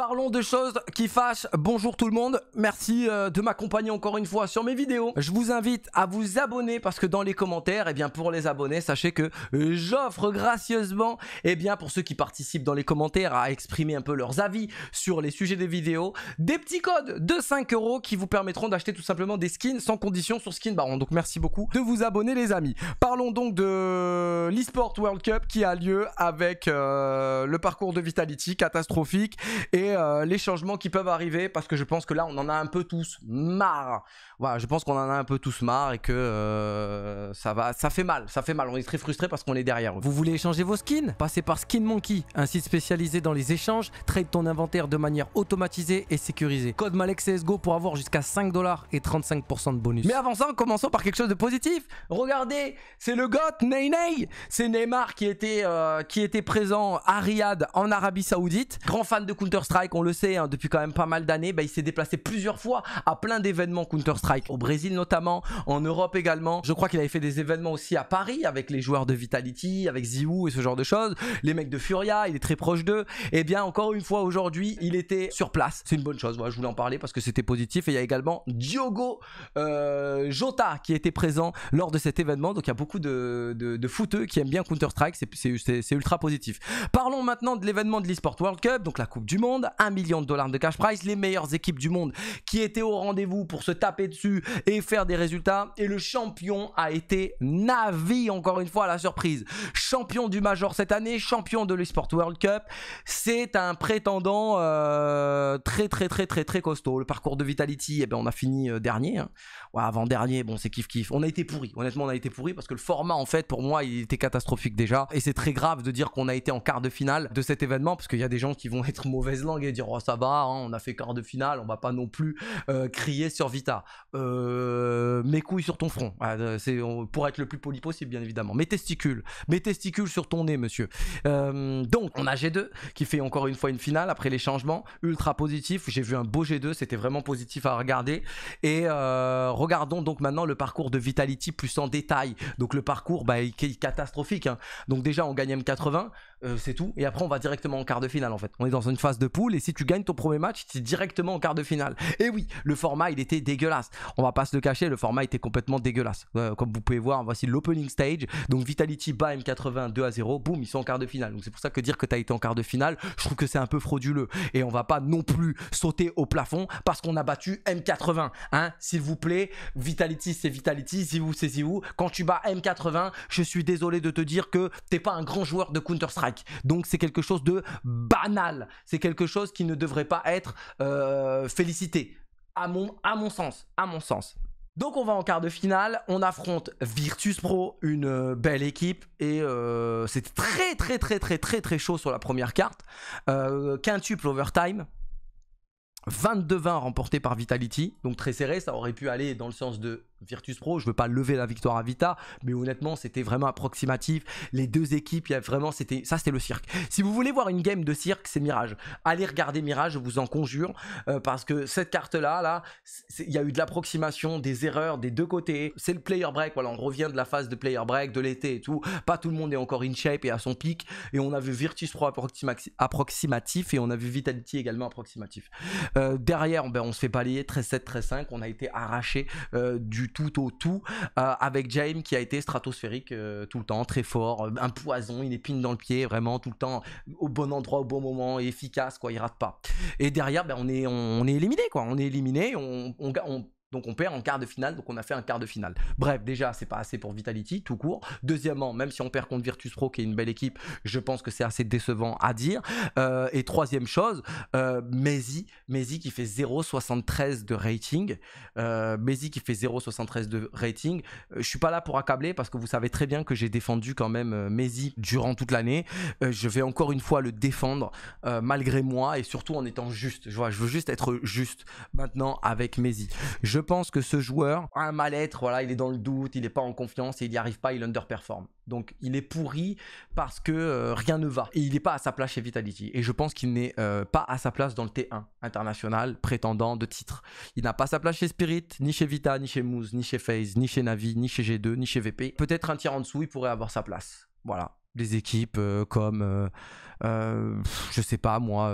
Parlons de choses qui fâchent. Bonjour tout le monde. Merci euh, de m'accompagner encore une fois sur mes vidéos. Je vous invite à vous abonner parce que dans les commentaires, et eh bien pour les abonnés, sachez que euh, j'offre gracieusement, et eh bien pour ceux qui participent dans les commentaires à exprimer un peu leurs avis sur les sujets des vidéos, des petits codes de 5 euros qui vous permettront d'acheter tout simplement des skins sans condition sur Skin Baron. Donc merci beaucoup de vous abonner les amis. Parlons donc de l'eSport World Cup qui a lieu avec euh, le parcours de Vitality catastrophique et euh, les changements qui peuvent arriver parce que je pense que là on en a un peu tous marre. Voilà, je pense qu'on en a un peu tous marre et que euh, ça va, ça fait mal, ça fait mal. On est très frustré parce qu'on est derrière Vous voulez échanger vos skins Passez par Skin Monkey, un site spécialisé dans les échanges. Trade ton inventaire de manière automatisée et sécurisée. Code Malek pour avoir jusqu'à 5 dollars et 35% de bonus. Mais avant ça, commençons par quelque chose de positif. Regardez, c'est le GOT Ney Ney. C'est Neymar qui était, euh, qui était présent à Riyad en Arabie Saoudite. Grand fan de Counter Strike on le sait, hein, depuis quand même pas mal d'années, bah, il s'est déplacé plusieurs fois à plein d'événements Counter-Strike, au Brésil notamment, en Europe également. Je crois qu'il avait fait des événements aussi à Paris avec les joueurs de Vitality, avec Ziou et ce genre de choses, les mecs de Furia, il est très proche d'eux. Et eh bien encore une fois aujourd'hui, il était sur place. C'est une bonne chose, je voulais en parler parce que c'était positif. Et il y a également Diogo euh, Jota qui était présent lors de cet événement. Donc il y a beaucoup de, de, qui aiment bien Counter-Strike, c'est ultra positif. Parlons maintenant de l'événement de l'eSport World Cup, donc la Coupe du Monde, 1 million de dollars de cash price les meilleures équipes du monde qui étaient au rendez-vous pour se taper dessus et faire des résultats. Et le champion a été Navi, encore une fois, à la surprise. Champion du Major cette année, champion de l'eSport World Cup. C'est un prétendant très, très, très, très, très costaud. Le parcours de Vitality, et ben, on a fini dernier. avant-dernier, bon, c'est kiff-kiff. On a été pourri. Honnêtement, on a été pourri parce que le format, en fait, pour moi, il était catastrophique déjà. Et c'est très grave de dire qu'on a été en quart de finale de cet événement parce qu'il y a des gens qui vont être mauvaise langue et dire oh, ça va, hein, on a fait quart de finale, on va pas non plus euh, crier sur Vita. Euh, mes couilles sur ton front, ah, euh, c'est pour être le plus poli possible bien évidemment. Mes testicules, mes testicules sur ton nez monsieur. donc on a G2 qui fait encore une fois une finale après les changements, ultra positif. J'ai vu un beau G2, c'était vraiment positif à regarder. Et regardons donc maintenant le parcours de Vitality plus en détail. Donc le parcours bah, est catastrophique. Hein. Donc déjà on gagne M80, c'est tout. Et après on va directement en quart de finale en fait. On est dans une phase de poule et si tu gagnes ton premier match, C'est directement en quart de finale. Et oui, le format il était dégueulasse. On va pas se le cacher, le format était complètement dégueulasse. Euh, comme vous pouvez voir, voici l'opening stage. Donc Vitality bat M80 2 à 0, boum, ils sont en quart de finale. Donc c'est pour ça que dire que tu as été en quart de finale, je trouve que c'est un peu frauduleux. Et on va pas non plus sauter au plafond parce qu'on a battu M80. Hein S'il vous plaît, Vitality c'est Vitality, si vous c'est vous. Quand tu bats M80, je suis désolé de te dire que t'es pas un grand joueur de Counter-Strike. Donc c'est quelque chose de banal. C'est quelque chose qui ne devrait pas être euh, félicité, à mon, à mon sens, à mon sens. Donc on va en quart de finale, on affronte Virtus Pro, une euh, belle équipe, et euh, c'est très très très très très très chaud sur la première carte. quintuple overtime, 22-20 remporté par Vitality, donc très serré, ça aurait pu aller dans le sens de Virtus Pro, je veux pas lever la victoire à Vita, mais honnêtement, c'était vraiment approximatif. Les deux équipes, il y a vraiment, c'était ça, c'était le cirque. Si vous voulez voir une game de cirque, c'est Mirage. Allez regarder Mirage, je vous en conjure, euh, parce que cette carte-là, là, il y a eu de l'approximation, des erreurs des deux côtés. C'est le player break, voilà, on revient de la phase de player break, de l'été et tout. Pas tout le monde est encore in shape et à son pic, et on a vu Virtus Pro approximatif et on a vu Vitality également approximatif. Euh, derrière, ben, on se fait balayer 13-7, 13-5, on a été arraché euh, du tout au tout, euh, avec James qui a été stratosphérique euh, tout le temps, très fort, euh, un poison, une épine dans le pied, vraiment tout le temps au bon endroit, au bon moment, efficace, quoi, il rate pas. Et derrière, ben, on est on, est éliminé, quoi, on est éliminé, on, on, on donc on perd en quart de finale, donc on a fait un quart de finale. Bref, déjà, c'est pas assez pour Vitality, tout court. Deuxièmement, même si on perd contre Virtus Pro, qui est une belle équipe, je pense que c'est assez décevant à dire. Euh, et troisième chose, euh, Maisy, qui fait 0,73 de rating. Euh, qui fait 0,73 de rating. Euh, je suis pas là pour accabler parce que vous savez très bien que j'ai défendu quand même euh, Maisy durant toute l'année. je vais encore une fois le défendre malgré moi et surtout en étant juste. Je, vois, je veux juste être juste maintenant avec Maisy, Je je pense que ce joueur a un mal-être, voilà, il est dans le doute, il n'est pas en confiance et il n'y arrive pas, il underperforme. Donc il est pourri parce que euh, rien ne va. Et il n'est pas à sa place chez Vitality. Et je pense qu'il n'est euh, pas à sa place dans le T1 international, prétendant de titre. Il n'a pas sa place chez Spirit, ni chez Vita, ni chez Moose, ni chez FaZe, ni chez Navi, ni chez G2, ni chez VP. Peut-être un tir en dessous, il pourrait avoir sa place. Voilà des équipes euh, comme, euh, euh, je sais pas moi,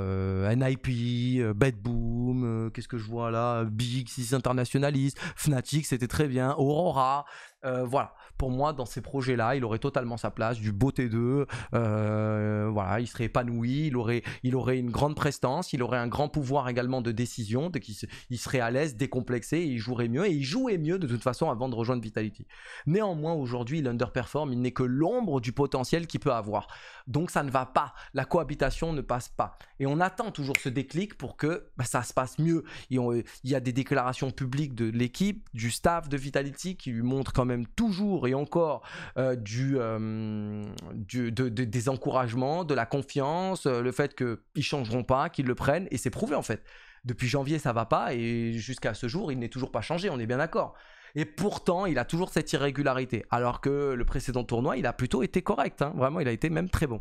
NIP, Bad Boom, qu'est-ce que je vois là, Big Six Internationalist, Fnatic, c'était très bien, Aurora, euh, voilà, pour moi, dans ces projets-là, il aurait totalement sa place, du beauté d'eux, euh, voilà, il serait épanoui, il aurait, il aurait une grande prestance, il aurait un grand pouvoir également de décision, de, il, il serait à l'aise, décomplexé, il jouerait mieux, et il jouait mieux de toute façon avant de rejoindre Vitality. Néanmoins, aujourd'hui, il underperforme, il n'est que l'ombre du potentiel qu'il peut avoir. Donc ça ne va pas, la cohabitation ne passe pas. Et on attend toujours ce déclic pour que bah, ça se passe mieux. il y a des déclarations publiques de l'équipe, du staff de Vitality qui lui montrent quand même toujours et encore euh, du, euh, de, des encouragements, de la confiance, euh, le fait qu'ils ne changeront pas, qu'ils le prennent, et c'est prouvé en fait. Depuis janvier, ça va pas, et jusqu'à ce jour, il n'est toujours pas changé, on est bien d'accord. Et pourtant, il a toujours cette irrégularité. Alors que le précédent tournoi, il a plutôt été correct. Hein. Vraiment, il a été même très bon.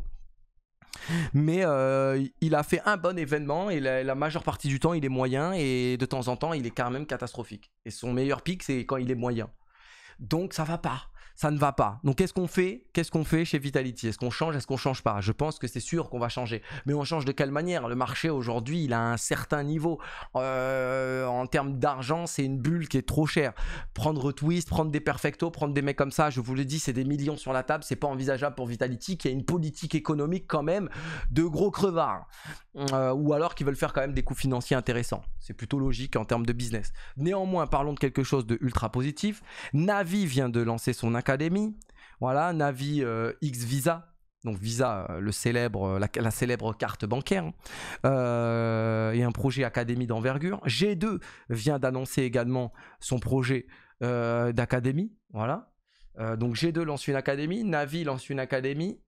Mais il a fait un bon événement et la, majeure partie du temps, il est moyen. Et de temps en temps, il est quand même catastrophique. Et son meilleur pic, c'est quand il est moyen donc ça va pas ça ne va pas. Donc qu'est-ce qu'on fait Qu'est-ce qu'on fait chez Vitality Est-ce qu'on change Est-ce qu'on change pas Je pense que c'est sûr qu'on va changer. Mais on change de quelle manière Le marché aujourd'hui, il a un certain niveau. Euh, en termes d'argent, c'est une bulle qui est trop chère. Prendre Twist, prendre des Perfecto, prendre des mecs comme ça, je vous le dis, c'est des millions sur la table. C'est pas envisageable pour Vitality qui a une politique économique quand même de gros crevards. Euh, ou alors qui veulent faire quand même des coûts financiers intéressants. C'est plutôt logique en termes de business. Néanmoins, parlons de quelque chose de ultra positif. Navi vient de lancer son Academy, voilà, Navi euh, X Visa, donc Visa, euh, le célèbre, euh, la, célèbre carte bancaire, hein. et un projet Académie d'envergure. G2 vient d'annoncer également son projet d'Académie, voilà. donc G2 lance une Académie, Navi lance une Académie,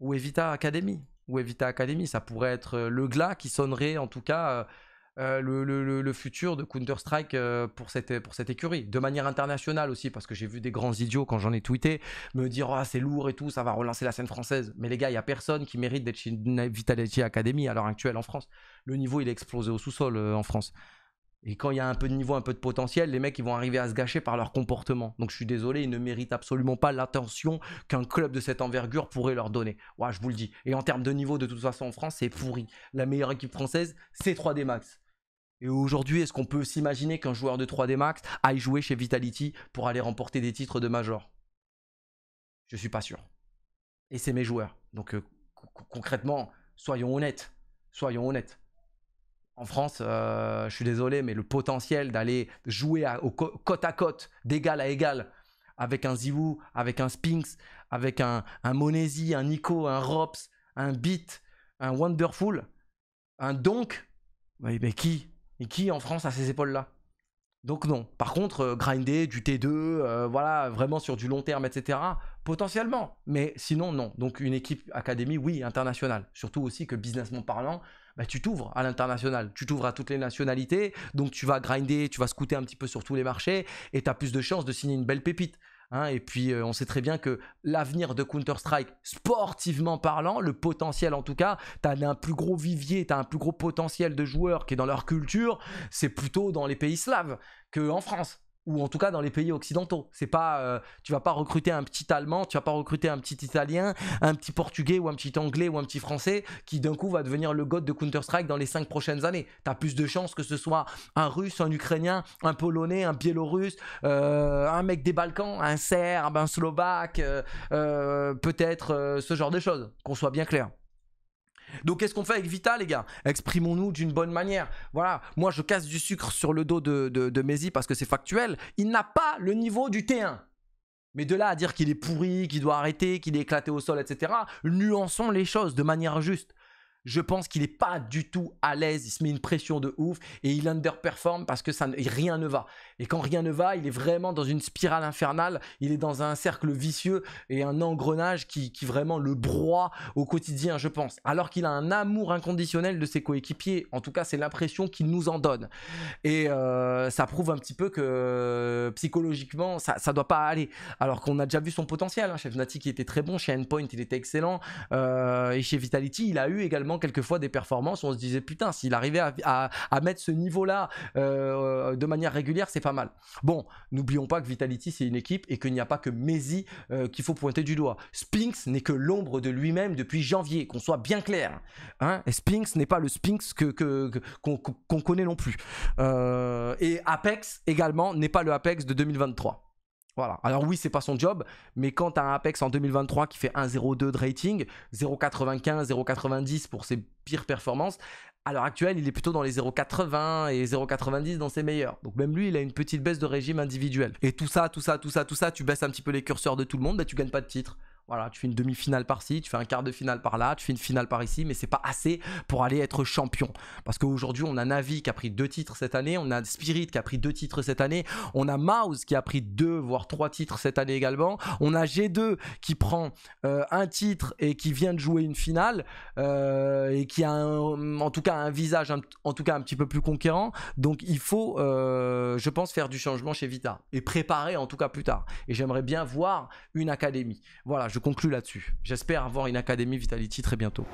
ou Evita Academy. Ou Evita Academy, ça pourrait être le glas qui sonnerait en tout cas euh, le, futur de Counter-Strike euh, pour, cette, écurie. De manière internationale aussi, parce que j'ai vu des grands idiots quand j'en ai tweeté me dire ah, c'est lourd et tout, ça va relancer la scène française. Mais les gars, il n'y a personne qui mérite d'être chez Vitality Academy à l'heure actuelle en France. Le niveau, il est explosé au sous-sol euh, en France. Et quand il y a un peu de niveau, un peu de potentiel, les mecs, ils vont arriver à se gâcher par leur comportement. Donc je suis désolé, ils ne méritent absolument pas l'attention qu'un club de cette envergure pourrait leur donner. Ouais, je vous le dis. Et en termes de niveau, de toute façon, en France, c'est pourri. La meilleure équipe française, c'est 3D Max. Et aujourd'hui, est-ce qu'on peut s'imaginer qu'un joueur de 3D Max aille jouer chez Vitality pour aller remporter des titres de major Je suis pas sûr. Et c'est mes joueurs. Donc euh, concrètement, soyons honnêtes. Soyons honnêtes. En France, euh, je suis désolé, mais le potentiel d'aller jouer côte à côte, d'égal à égal, avec un Ziwu, avec un Spinx, avec un, un un Nico, un Rops, un Beat, un Wonderful, un Donk, mais qui et qui en France a ces épaules-là donc non. Par contre, euh, grinder du T2, euh, voilà, vraiment sur du long terme, etc. Potentiellement. Mais sinon, non. Donc une équipe académie, oui, internationale. Surtout aussi que businessment parlant, bah, tu t'ouvres à l'international. Tu t'ouvres à toutes les nationalités. Donc tu vas grinder, tu vas scouter un petit peu sur tous les marchés et tu as plus de chances de signer une belle pépite. Hein, et puis euh, on sait très bien que l'avenir de Counter-Strike, sportivement parlant, le potentiel en tout cas, tu as un plus gros vivier, tu as un plus gros potentiel de joueurs qui est dans leur culture, c'est plutôt dans les pays slaves qu'en France ou en tout cas dans les pays occidentaux. C'est pas, euh, tu vas pas recruter un petit Allemand, tu vas pas recruter un petit Italien, un petit Portugais ou un petit Anglais ou un petit Français qui d'un coup va devenir le god de Counter Strike dans les cinq prochaines années. T'as plus de chances que ce soit un Russe, un Ukrainien, un Polonais, un Biélorusse, euh, un mec des Balkans, un Serbe, un Slovaque, euh, peut-être ce genre de choses. Qu'on soit bien clair. Donc qu'est-ce qu'on fait avec Vita, les gars Exprimons-nous d'une bonne manière. Voilà, moi je casse du sucre sur le dos de, de, de Messi parce que c'est factuel. Il n'a pas le niveau du T1. Mais de là à dire qu'il est pourri, qu'il doit arrêter, qu'il est éclaté au sol, etc., nuançons les choses de manière juste je pense qu'il n'est pas du tout à l'aise, il se met une pression de ouf et il underperforme parce que rien ne va. Et quand rien ne va, il est vraiment dans une spirale infernale, il est dans un cercle vicieux et un engrenage qui, vraiment le broie au quotidien, je pense. Alors qu'il a un amour inconditionnel de ses coéquipiers, en tout cas c'est l'impression qu'il nous en donne. Et euh, ça prouve un petit peu que euh, psychologiquement, ça ne doit pas aller. Alors qu'on a déjà vu son potentiel, hein. chez Fnatic il était très bon, chez Endpoint il était excellent, euh, et chez Vitality il a eu également quelquefois des performances on se disait putain, s'il arrivait à, mettre ce niveau-là euh, euh, de manière régulière, c'est pas mal. Bon, n'oublions pas que Vitality c'est une équipe et qu'il n'y a pas que Messi euh, qu'il faut pointer du doigt. Spinks n'est que l'ombre de lui-même depuis janvier, qu'on soit bien clair. Hein et Spinks n'est pas le Spinks qu'on que, que, connaît non plus. et Apex également n'est pas le Apex de 2023. Alors oui, c'est pas son job, mais quand t'as un Apex en 2023 qui fait 1,02 de rating, 0,95, 0,90 pour ses pires performances, à l'heure actuelle, il est plutôt dans les 0,80 et 0,90 dans ses meilleurs. Donc même lui, il a une petite baisse de régime individuel. Et tout ça, tout ça, tout ça, tout ça, tu baisses un petit peu les curseurs de tout le monde, mais bah, tu gagnes pas de titre. Voilà, tu fais une demi-finale par-ci, tu fais un quart de finale par-là, tu fais une finale par ici, mais c'est pas assez pour aller être champion. Parce qu'aujourd'hui, on a Navi qui a pris deux titres cette année, on a Spirit qui a pris deux titres cette année, on a Mouse qui a pris deux, voire trois titres cette année également, on a G2 qui prend euh, un titre et qui vient de jouer une finale, euh, et qui a en tout cas un visage en tout cas un petit peu plus conquérant. Donc il faut, euh, je pense, faire du changement chez Vita, et préparer en tout cas plus tard. Et j'aimerais bien voir une académie. Voilà, je conclus là-dessus. J'espère avoir une Académie Vitality très bientôt.